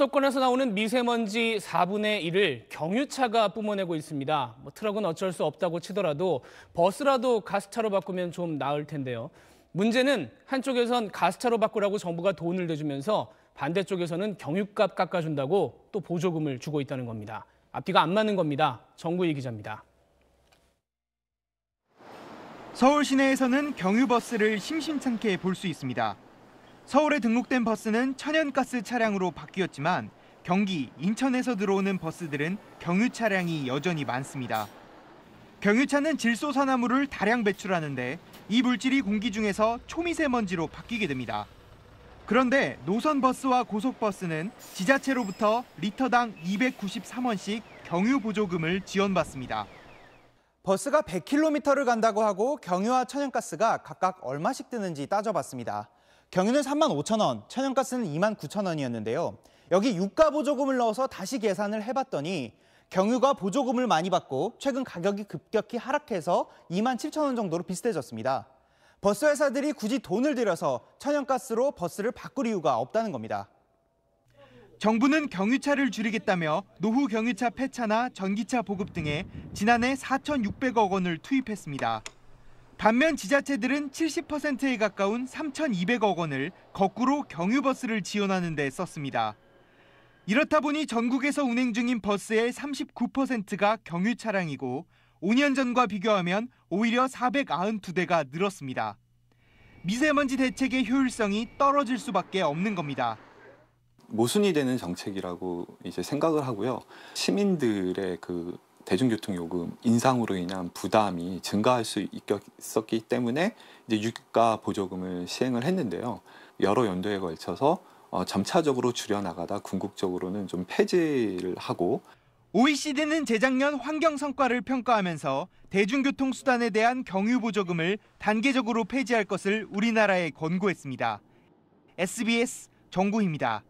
수도권에서 나오는 미세먼지 4분의 1을 경유차가 뿜어내고 있습니다. 뭐 트럭은 어쩔 수 없다고 치더라도 버스라도 가스차로 바꾸면 좀 나을 텐데요. 문제는 한쪽에선 가스차로 바꾸라고 정부가 돈을 내주면서 반대쪽에서는 경유값 깎아준다고 또 보조금을 주고 있다는 겁니다. 앞뒤가 안 맞는 겁니다. 정구희 기자입니다. 서울 시내에서는 경유버스를 심심찮게 볼 수 있습니다. 서울에 등록된 버스는 천연가스 차량으로 바뀌었지만 경기, 인천에서 들어오는 버스들은 경유 차량이 여전히 많습니다. 경유차는 질소산화물을 다량 배출하는데 이 물질이 공기 중에서 초미세먼지로 바뀌게 됩니다. 그런데 노선 버스와 고속버스는 지자체로부터 리터당 293원씩 경유 보조금을 지원받습니다. 버스가 100km를 간다고 하고 경유와 천연가스가 각각 얼마씩 드는지 따져봤습니다. 경유는 3만 5천 원, 천연가스는 2만 9천 원이었는데요. 여기 유가 보조금을 넣어서 다시 계산을 해봤더니 경유가 보조금을 많이 받고 최근 가격이 급격히 하락해서 2만 7천 원 정도로 비슷해졌습니다. 버스 회사들이 굳이 돈을 들여서 천연가스로 버스를 바꿀 이유가 없다는 겁니다. 정부는 경유차를 줄이겠다며 노후 경유차 폐차나 전기차 보급 등에 지난해 4,600억 원을 투입했습니다. 반면 지자체들은 70%에 가까운 3,200억 원을 거꾸로 경유버스를 지원하는 데 썼습니다. 이렇다 보니 전국에서 운행 중인 버스의 39%가 경유 차량이고 5년 전과 비교하면 오히려 492대가 늘었습니다. 미세먼지 대책의 효율성이 떨어질 수밖에 없는 겁니다. 모순이 되는 정책이라고 이제 생각을 하고요. 시민들의 그 대중교통 요금 인상으로 인한 부담이 증가할 수 있었기 때문에 이제 유가 보조금을 시행을 했는데요. 여러 연도에 걸쳐서 어, 점차적으로 줄여나가다 궁극적으로는 좀 폐지를 하고 OECD는 재작년 환경 성과를 평가하면서 대중교통 수단에 대한 경유 보조금을 단계적으로 폐지할 것을 우리나라에 권고했습니다. SBS 정구입니다.